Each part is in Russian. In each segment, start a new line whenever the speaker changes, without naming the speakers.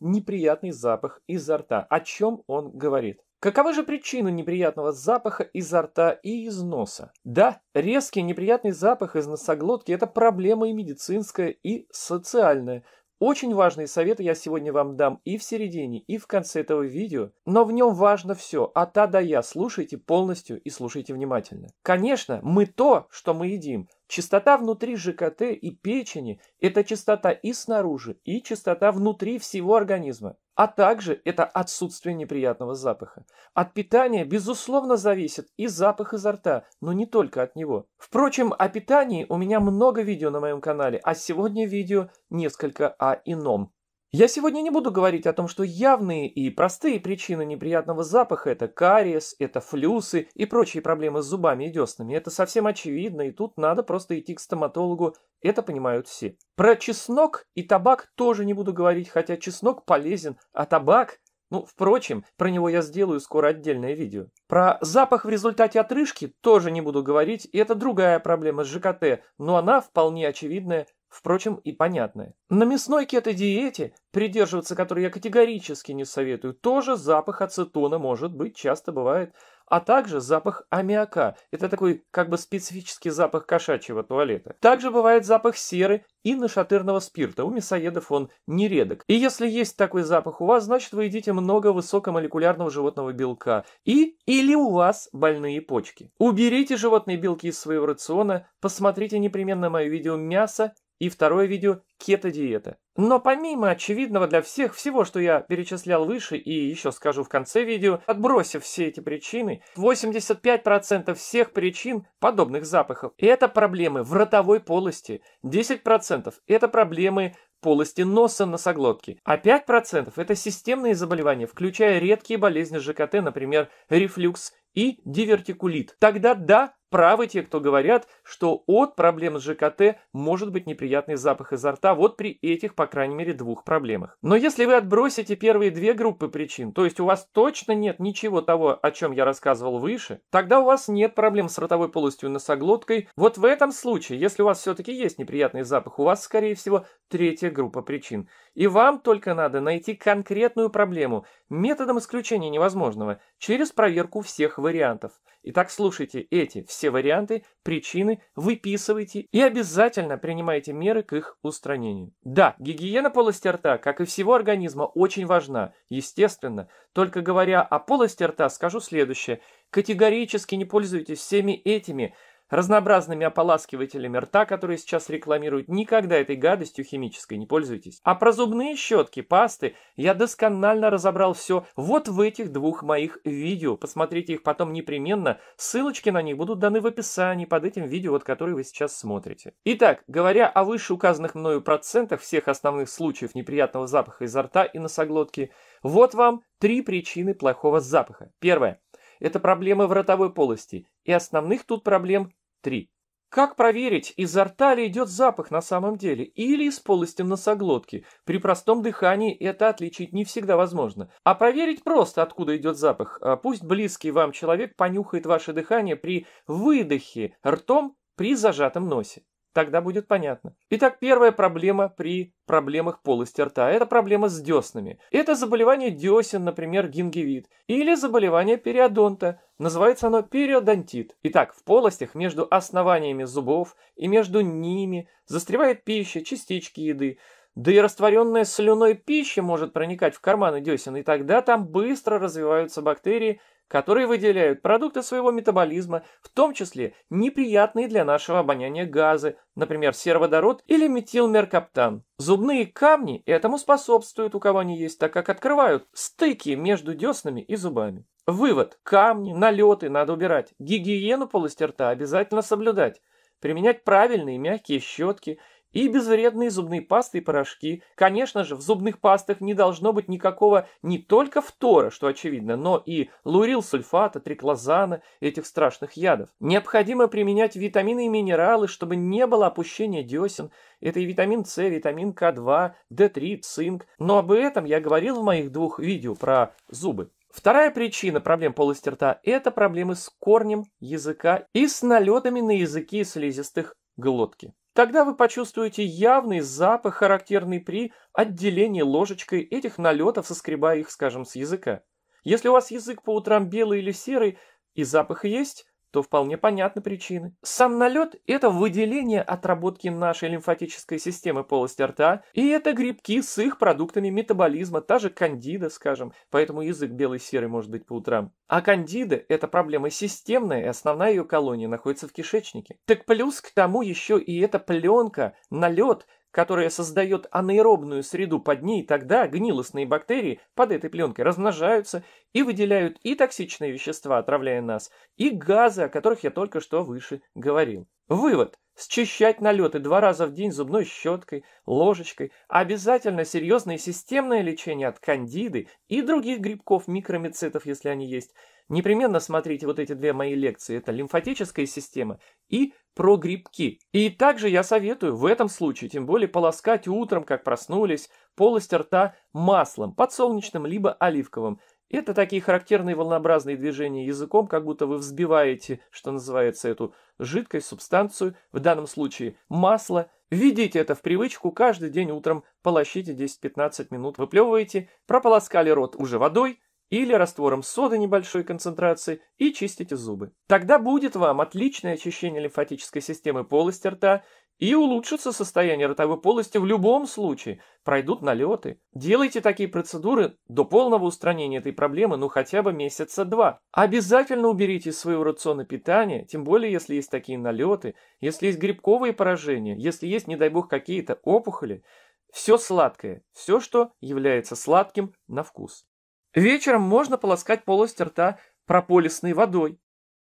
неприятный запах изо рта. О чем он говорит? Какова же причина неприятного запаха изо рта и из носа? Да, резкий неприятный запах из носоглотки – это проблема и медицинская, и социальная – очень важные советы я сегодня вам дам и в середине, и в конце этого видео, но в нем важно все, А А да Я. Слушайте полностью и слушайте внимательно. Конечно, мы то, что мы едим. Чистота внутри ЖКТ и печени – это чистота и снаружи, и чистота внутри всего организма а также это отсутствие неприятного запаха. От питания, безусловно, зависит и запах изо рта, но не только от него. Впрочем, о питании у меня много видео на моем канале, а сегодня видео несколько о ином. Я сегодня не буду говорить о том, что явные и простые причины неприятного запаха – это кариес, это флюсы и прочие проблемы с зубами и деснами. Это совсем очевидно, и тут надо просто идти к стоматологу. Это понимают все. Про чеснок и табак тоже не буду говорить, хотя чеснок полезен, а табак ну, впрочем, про него я сделаю скоро отдельное видео. Про запах в результате отрыжки тоже не буду говорить, и это другая проблема с ЖКТ, но она вполне очевидная Впрочем, и понятное. На мясной кето-диете, придерживаться которой я категорически не советую, тоже запах ацетона может быть, часто бывает, а также запах аммиака. Это такой как бы специфический запах кошачьего туалета. Также бывает запах серы и нашатырного спирта. У мясоедов он нередок. И если есть такой запах у вас, значит вы едите много высокомолекулярного животного белка. И или у вас больные почки. Уберите животные белки из своего рациона. Посмотрите непременно мое видео «Мясо и второе видео «Кето-диета». Но помимо очевидного для всех всего, что я перечислял выше и еще скажу в конце видео, отбросив все эти причины, 85% всех причин подобных запахов – это проблемы в ротовой полости, 10% – это проблемы полости носа носоглотки, а 5% – это системные заболевания, включая редкие болезни ЖКТ, например, рефлюкс и дивертикулит. Тогда да, правы те, кто говорят, что от проблем с ЖКТ может быть неприятный запах изо рта вот при этих, по крайней мере, двух проблемах. Но если вы отбросите первые две группы причин, то есть у вас точно нет ничего того, о чем я рассказывал выше, тогда у вас нет проблем с ротовой полостью и носоглоткой. Вот в этом случае, если у вас все-таки есть неприятный запах, у вас, скорее всего, третья группа причин. И вам только надо найти конкретную проблему методом исключения невозможного через проверку всех вариантов. Итак, слушайте эти все варианты, причины, выписывайте и обязательно принимайте меры к их устранению. Да, гигиена полости рта, как и всего организма, очень важна, естественно. Только говоря о полости рта, скажу следующее. Категорически не пользуйтесь всеми этими разнообразными ополаскивателями рта, которые сейчас рекламируют. Никогда этой гадостью химической не пользуйтесь. А про зубные щетки, пасты я досконально разобрал все вот в этих двух моих видео. Посмотрите их потом непременно. Ссылочки на них будут даны в описании под этим видео, вот которые вы сейчас смотрите. Итак, говоря о вышеуказанных мною процентах всех основных случаев неприятного запаха изо рта и носоглотки, вот вам три причины плохого запаха. Первое. Это проблемы в ротовой полости. И основных тут проблем 3. Как проверить, изо рта ли идет запах на самом деле или из полости носоглотки? При простом дыхании это отличить не всегда возможно. А проверить просто, откуда идет запах. А пусть близкий вам человек понюхает ваше дыхание при выдохе ртом при зажатом носе. Тогда будет понятно. Итак, первая проблема при проблемах полости рта – это проблема с деснами. Это заболевание десен, например, гингивит, или заболевание периодонта. Называется оно периодонтит. Итак, в полостях между основаниями зубов и между ними застревает пища, частички еды. Да и растворенная слюной пища может проникать в карманы десен, и тогда там быстро развиваются бактерии, которые выделяют продукты своего метаболизма, в том числе неприятные для нашего обоняния газы, например, сероводород или метилмеркаптан. Зубные камни этому способствуют, у кого они есть, так как открывают стыки между деснами и зубами. Вывод. Камни, налеты надо убирать. Гигиену полости рта обязательно соблюдать. Применять правильные мягкие щетки и безвредные зубные пасты и порошки. Конечно же, в зубных пастах не должно быть никакого не только фтора, что очевидно, но и лурилсульфата, триклозана, этих страшных ядов. Необходимо применять витамины и минералы, чтобы не было опущения десен. Это и витамин С, витамин К2, D3, цинк. Но об этом я говорил в моих двух видео про зубы. Вторая причина проблем полости рта – это проблемы с корнем языка и с налетами на языки слизистых глотки. Тогда вы почувствуете явный запах, характерный при отделении ложечкой этих налетов, соскребая их, скажем, с языка. Если у вас язык по утрам белый или серый, и запах есть, то вполне понятны причины. Сам налет – это выделение отработки нашей лимфатической системы полости рта, и это грибки с их продуктами метаболизма, та же кандида, скажем, поэтому язык белый-серый может быть по утрам. А кандида – это проблема системная, и основная ее колония находится в кишечнике. Так плюс к тому еще и эта пленка, налет – которая создает анаэробную среду под ней, тогда гнилостные бактерии под этой пленкой размножаются и выделяют и токсичные вещества, отравляя нас, и газы, о которых я только что выше говорил. Вывод счищать налеты два раза в день зубной щеткой, ложечкой, обязательно серьезное системное лечение от кандиды и других грибков, микромицетов, если они есть. Непременно смотрите вот эти две мои лекции. Это лимфатическая система и про грибки. И также я советую в этом случае, тем более полоскать утром, как проснулись, полость рта маслом, подсолнечным либо оливковым. Это такие характерные волнообразные движения языком, как будто вы взбиваете, что называется, эту жидкость, субстанцию, в данном случае масло. Введите это в привычку, каждый день утром полощите 10-15 минут, выплевываете, прополоскали рот уже водой, или раствором соды небольшой концентрации и чистите зубы. Тогда будет вам отличное очищение лимфатической системы полости рта, и улучшится состояние ротовой полости в любом случае, пройдут налеты. Делайте такие процедуры до полного устранения этой проблемы, ну хотя бы месяца два. Обязательно уберите из своего рациона питания, тем более если есть такие налеты, если есть грибковые поражения, если есть, не дай бог, какие-то опухоли. Все сладкое, все, что является сладким на вкус. Вечером можно полоскать полость рта прополисной водой.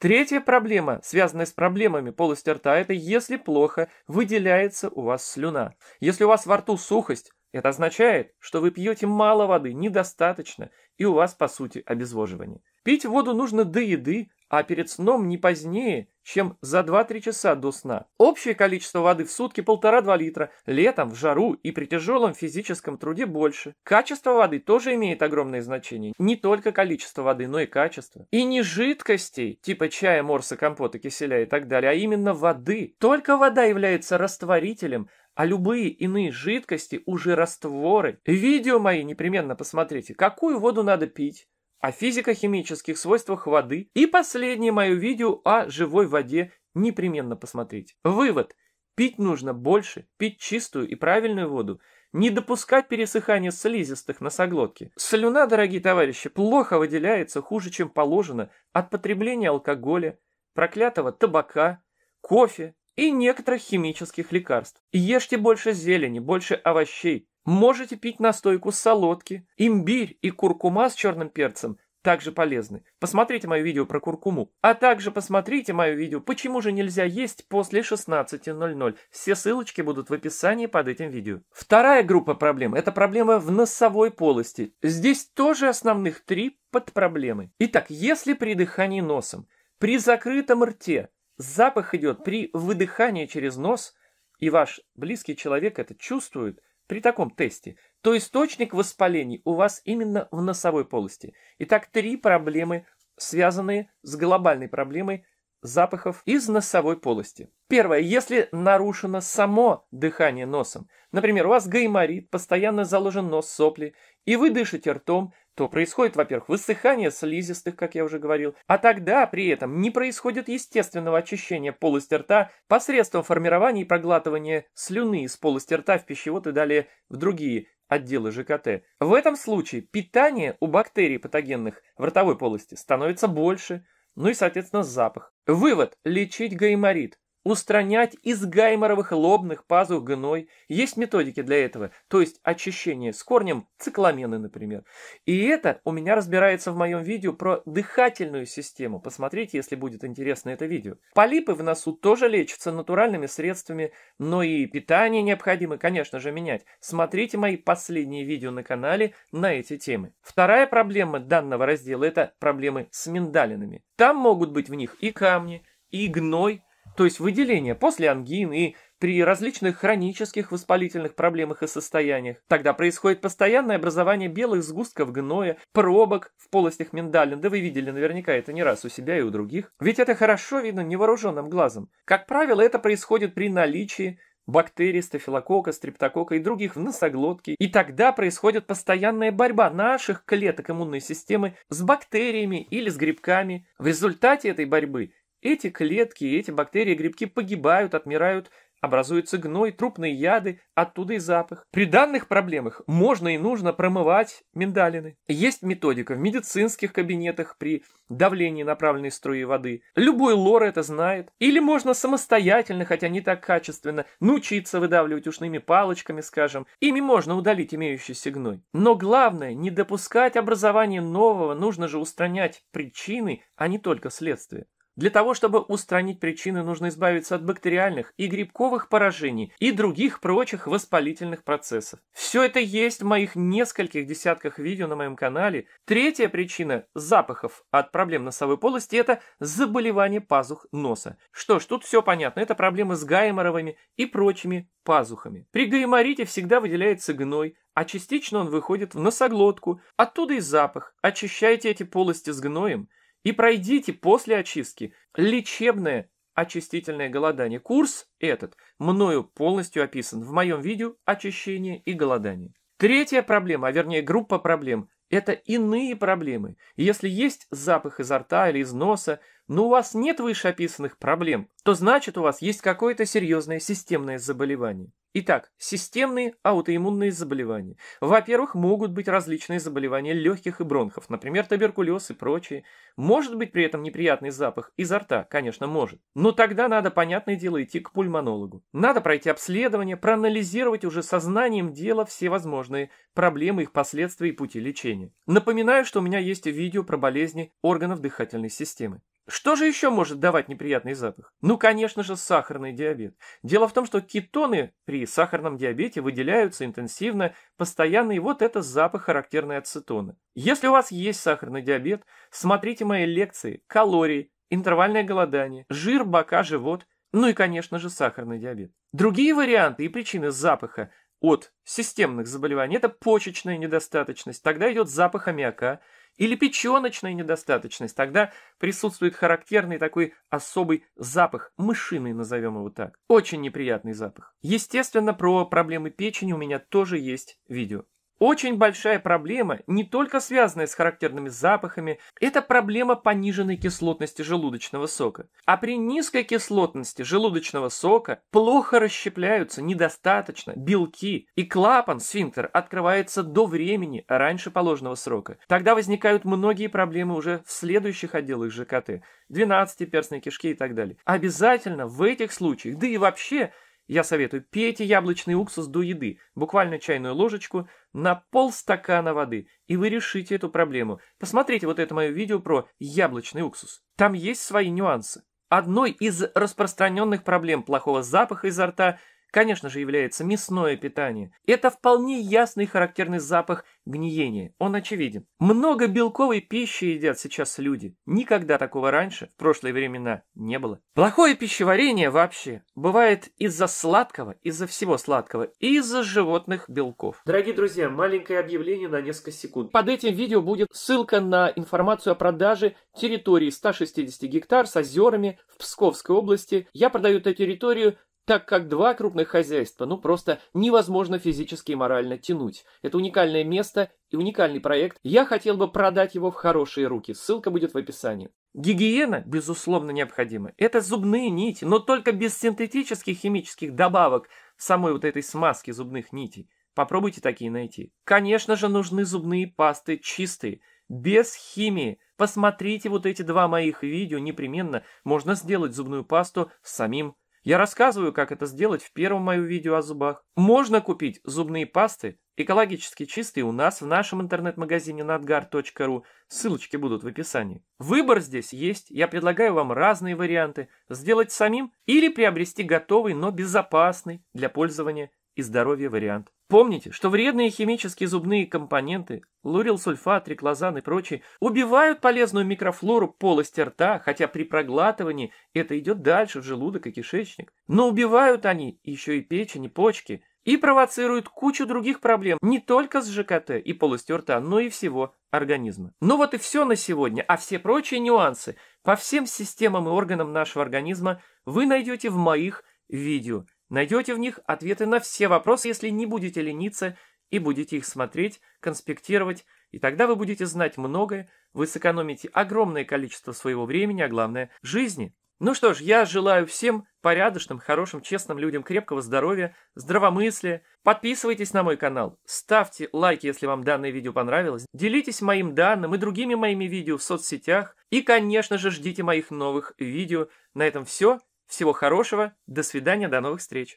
Третья проблема, связанная с проблемами полости рта, это если плохо выделяется у вас слюна. Если у вас во рту сухость, это означает, что вы пьете мало воды, недостаточно, и у вас, по сути, обезвоживание. Пить воду нужно до еды, а перед сном не позднее, чем за 2-3 часа до сна. Общее количество воды в сутки 1,5-2 литра, летом, в жару и при тяжелом физическом труде больше. Качество воды тоже имеет огромное значение. Не только количество воды, но и качество. И не жидкостей, типа чая, морса, компота, киселя и так далее, а именно воды. Только вода является растворителем, а любые иные жидкости уже растворы. Видео мои непременно посмотрите, какую воду надо пить, о физико-химических свойствах воды и последнее мое видео о живой воде непременно посмотрите. Вывод. Пить нужно больше, пить чистую и правильную воду, не допускать пересыхания слизистых носоглотки. Слюна, дорогие товарищи, плохо выделяется, хуже, чем положено, от потребления алкоголя, проклятого табака, кофе и некоторых химических лекарств. Ешьте больше зелени, больше овощей, Можете пить настойку с солодки. Имбирь и куркума с черным перцем также полезны. Посмотрите мое видео про куркуму. А также посмотрите мое видео «Почему же нельзя есть после 16.00». Все ссылочки будут в описании под этим видео. Вторая группа проблем – это проблема в носовой полости. Здесь тоже основных три подпроблемы. Итак, если при дыхании носом, при закрытом рте, запах идет при выдыхании через нос, и ваш близкий человек это чувствует – при таком тесте, то источник воспалений у вас именно в носовой полости. Итак, три проблемы, связанные с глобальной проблемой запахов из носовой полости. Первое. Если нарушено само дыхание носом, например, у вас гайморит, постоянно заложен нос, сопли, и вы дышите ртом, то происходит, во-первых, высыхание слизистых, как я уже говорил, а тогда при этом не происходит естественного очищения полости рта посредством формирования и проглатывания слюны из полости рта в пищевод и далее в другие отделы ЖКТ. В этом случае питание у бактерий патогенных в ротовой полости становится больше, ну и, соответственно, запах. Вывод – лечить гайморит устранять из гайморовых лобных пазух гной. Есть методики для этого, то есть очищение с корнем цикламены, например. И это у меня разбирается в моем видео про дыхательную систему. Посмотрите, если будет интересно это видео. Полипы в носу тоже лечатся натуральными средствами, но и питание необходимо, конечно же, менять. Смотрите мои последние видео на канале на эти темы. Вторая проблема данного раздела – это проблемы с миндалинами. Там могут быть в них и камни, и гной – то есть выделение после ангины и при различных хронических воспалительных проблемах и состояниях. Тогда происходит постоянное образование белых сгустков гноя, пробок в полостях миндалин, да вы видели наверняка это не раз у себя и у других. Ведь это хорошо видно невооруженным глазом. Как правило, это происходит при наличии бактерий, стафилокока, стрептокока и других в носоглотке. И тогда происходит постоянная борьба наших клеток иммунной системы с бактериями или с грибками. В результате этой борьбы эти клетки, эти бактерии, грибки погибают, отмирают, образуется гной, трупные яды, оттуда и запах. При данных проблемах можно и нужно промывать миндалины. Есть методика в медицинских кабинетах при давлении направленной струи воды. Любой лор это знает. Или можно самостоятельно, хотя не так качественно, научиться выдавливать ушными палочками, скажем. Ими можно удалить имеющийся гной. Но главное, не допускать образования нового, нужно же устранять причины, а не только следствия. Для того, чтобы устранить причины, нужно избавиться от бактериальных и грибковых поражений и других прочих воспалительных процессов. Все это есть в моих нескольких десятках видео на моем канале. Третья причина запахов от проблем носовой полости – это заболевание пазух носа. Что ж, тут все понятно. Это проблемы с гайморовыми и прочими пазухами. При гайморите всегда выделяется гной, а частично он выходит в носоглотку. Оттуда и запах. Очищайте эти полости с гноем – и пройдите после очистки лечебное очистительное голодание. Курс этот мною полностью описан в моем видео «Очищение и голодание». Третья проблема, а вернее группа проблем – это иные проблемы. Если есть запах изо рта или из носа, но у вас нет вышеописанных проблем, то значит у вас есть какое-то серьезное системное заболевание. Итак, системные аутоиммунные заболевания. Во-первых, могут быть различные заболевания легких и бронхов, например, туберкулез и прочие. Может быть при этом неприятный запах изо рта, конечно, может. Но тогда надо, понятное дело, идти к пульмонологу. Надо пройти обследование, проанализировать уже сознанием дела все возможные проблемы, их последствия и пути лечения. Напоминаю, что у меня есть видео про болезни органов дыхательной системы. Что же еще может давать неприятный запах? Ну, конечно же, сахарный диабет. Дело в том, что кетоны при сахарном диабете выделяются интенсивно, постоянно, и вот это запах, характерный ацетона. Если у вас есть сахарный диабет, смотрите мои лекции «Калории», «Интервальное голодание», «Жир, бока, живот», ну и, конечно же, сахарный диабет. Другие варианты и причины запаха от системных заболеваний – это почечная недостаточность, тогда идет запах аммиака – или печеночная недостаточность, тогда присутствует характерный такой особый запах, мышиный назовем его так. Очень неприятный запах. Естественно, про проблемы печени у меня тоже есть видео. Очень большая проблема, не только связанная с характерными запахами, это проблема пониженной кислотности желудочного сока. А при низкой кислотности желудочного сока плохо расщепляются недостаточно белки, и клапан сфинктер открывается до времени раньше положенного срока. Тогда возникают многие проблемы уже в следующих отделах ЖКТ, 12-перстной кишки и так далее. Обязательно в этих случаях, да и вообще – я советую, пейте яблочный уксус до еды, буквально чайную ложечку, на полстакана воды, и вы решите эту проблему. Посмотрите вот это мое видео про яблочный уксус. Там есть свои нюансы. Одной из распространенных проблем плохого запаха изо рта – конечно же, является мясное питание. Это вполне ясный характерный запах гниения, он очевиден. Много белковой пищи едят сейчас люди. Никогда такого раньше, в прошлые времена, не было. Плохое пищеварение вообще бывает из-за сладкого, из-за всего сладкого и из-за животных белков. Дорогие друзья, маленькое объявление на несколько секунд. Под этим видео будет ссылка на информацию о продаже территории 160 гектар с озерами в Псковской области. Я продаю эту территорию так как два крупных хозяйства, ну просто невозможно физически и морально тянуть. Это уникальное место и уникальный проект. Я хотел бы продать его в хорошие руки. Ссылка будет в описании. Гигиена, безусловно, необходима. Это зубные нити, но только без синтетических химических добавок самой вот этой смазки зубных нитей. Попробуйте такие найти. Конечно же, нужны зубные пасты чистые, без химии. Посмотрите вот эти два моих видео непременно. Можно сделать зубную пасту самим я рассказываю, как это сделать в первом моем видео о зубах. Можно купить зубные пасты, экологически чистые, у нас в нашем интернет-магазине Надгар.ру. Ссылочки будут в описании. Выбор здесь есть. Я предлагаю вам разные варианты. Сделать самим или приобрести готовый, но безопасный для пользования и здоровья вариант. Помните, что вредные химические зубные компоненты, лурилсульфат, реклозан и прочие, убивают полезную микрофлору полости рта, хотя при проглатывании это идет дальше в желудок и кишечник. Но убивают они еще и печень, и почки, и провоцируют кучу других проблем не только с ЖКТ и полостью рта, но и всего организма. Ну вот и все на сегодня, а все прочие нюансы по всем системам и органам нашего организма вы найдете в моих видео – Найдете в них ответы на все вопросы, если не будете лениться и будете их смотреть, конспектировать, и тогда вы будете знать многое, вы сэкономите огромное количество своего времени, а главное – жизни. Ну что ж, я желаю всем порядочным, хорошим, честным людям крепкого здоровья, здравомыслия. Подписывайтесь на мой канал, ставьте лайки, если вам данное видео понравилось, делитесь моим данным и другими моими видео в соцсетях, и, конечно же, ждите моих новых видео. На этом все. Всего хорошего, до свидания, до новых встреч.